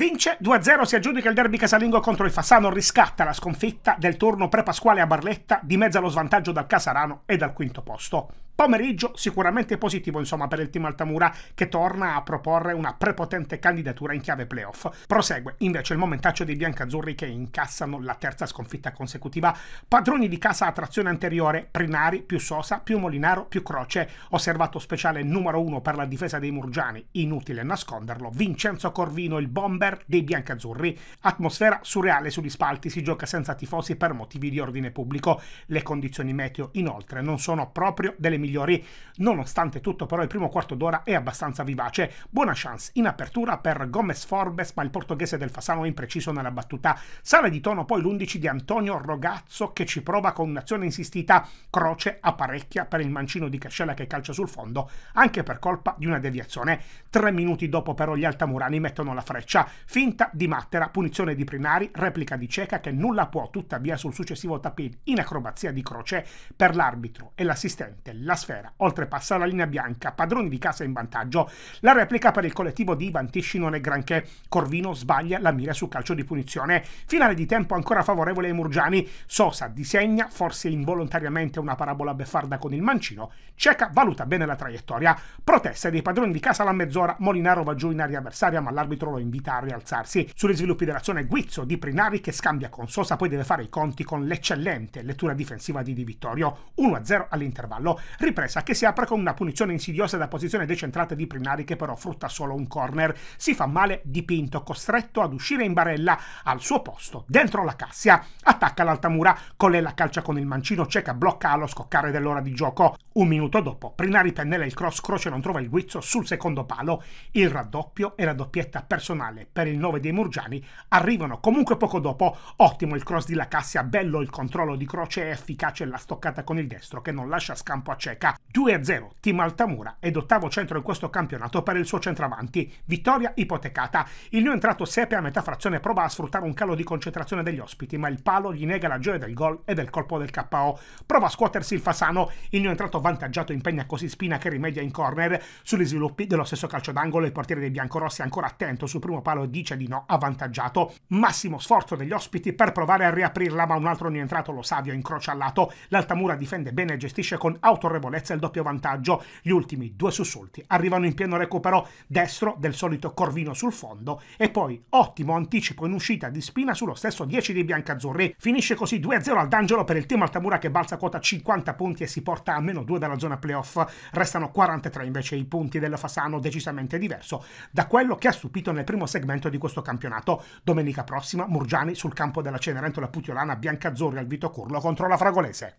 Vince 2-0, si aggiudica il derby casalingo contro il Fassano, riscatta la sconfitta del turno pre-pasquale a Barletta, di mezzo allo svantaggio dal Casarano e dal quinto posto pomeriggio sicuramente positivo insomma per il team Altamura che torna a proporre una prepotente candidatura in chiave playoff. Prosegue invece il momentaccio dei biancazzurri che incassano la terza sconfitta consecutiva. Padroni di casa a trazione anteriore, Prinari più Sosa più Molinaro più Croce. Osservato speciale numero uno per la difesa dei Murgiani, inutile nasconderlo, Vincenzo Corvino il bomber dei biancazzurri. Atmosfera surreale sugli spalti, si gioca senza tifosi per motivi di ordine pubblico. Le condizioni meteo inoltre non sono proprio delle migliori migliori. Nonostante tutto però il primo quarto d'ora è abbastanza vivace. Buona chance in apertura per Gomez Forbes, ma il portoghese del Fasano è impreciso nella battuta. Sale di tono poi l'11 di Antonio Rogazzo che ci prova con un'azione insistita, croce a parecchia per il mancino di Cascella che calcia sul fondo, anche per colpa di una deviazione. Tre minuti dopo però gli altamurani mettono la freccia. Finta di Mattera, punizione di Prinari, replica di Ceca che nulla può tuttavia sul successivo tapin in acrobazia di croce per l'arbitro e l'assistente. La sfera, oltrepassa la linea bianca, padroni di casa in vantaggio. La replica per il collettivo di Ivan Tisci non è granché. Corvino sbaglia la mira sul calcio di punizione. Finale di tempo ancora favorevole ai Murgiani. Sosa disegna, forse involontariamente, una parabola beffarda con il mancino. Cieca valuta bene la traiettoria. Protesta dei padroni di casa alla mezz'ora. Molinaro va giù in aria avversaria, ma l'arbitro lo invita a rialzarsi. Sugli sviluppi dell'azione Guizzo di Prinari che scambia con Sosa, poi deve fare i conti con l'eccellente lettura difensiva di Di Vittorio. 1-0 all'intervallo ripresa che si apre con una punizione insidiosa da posizione decentrata di Primari che però frutta solo un corner. Si fa male dipinto, costretto ad uscire in barella al suo posto, dentro la cassia. Attacca l'altamura, la calcia con il mancino, cieca blocca allo scoccare dell'ora di gioco. Un minuto dopo, Prinari pennella il cross, Croce non trova il guizzo sul secondo palo. Il raddoppio e la doppietta personale per il 9 dei Murgiani arrivano comunque poco dopo. Ottimo il cross di la Cassia, bello il controllo di Croce efficace la stoccata con il destro che non lascia scampo a Cieca Ceca. 2-0 Team Altamura ed ottavo centro in questo campionato per il suo centravanti. Vittoria ipotecata. Il new entrato Sepe a metà frazione prova a sfruttare un calo di concentrazione degli ospiti, ma il palo gli nega la gioia del gol e del colpo del KO. Prova a scuotersi il Fasano. Il new entrato vantaggiato impegna così Spina che rimedia in corner. Sugli sviluppi dello stesso calcio d'angolo il portiere dei biancorossi è ancora attento sul primo palo e dice di no avvantaggiato. Massimo sforzo degli ospiti per provare a riaprirla, ma un altro new entrato lo Savio incrocia al lato. L'Altamura difende bene e gestisce con autorevolezza controrevolezza e il doppio vantaggio. Gli ultimi due sussulti arrivano in pieno recupero destro del solito Corvino sul fondo e poi ottimo anticipo in uscita di Spina sullo stesso 10 di biancazzurri. Finisce così 2-0 al D'Angelo per il team Altamura che balza quota 50 punti e si porta a meno 2 dalla zona playoff. Restano 43 invece i punti del Fasano, decisamente diverso da quello che ha stupito nel primo segmento di questo campionato. Domenica prossima Murgiani sul campo della Cenerentola Putiolana Biancazzurri al Vito Curlo contro la Fragolese.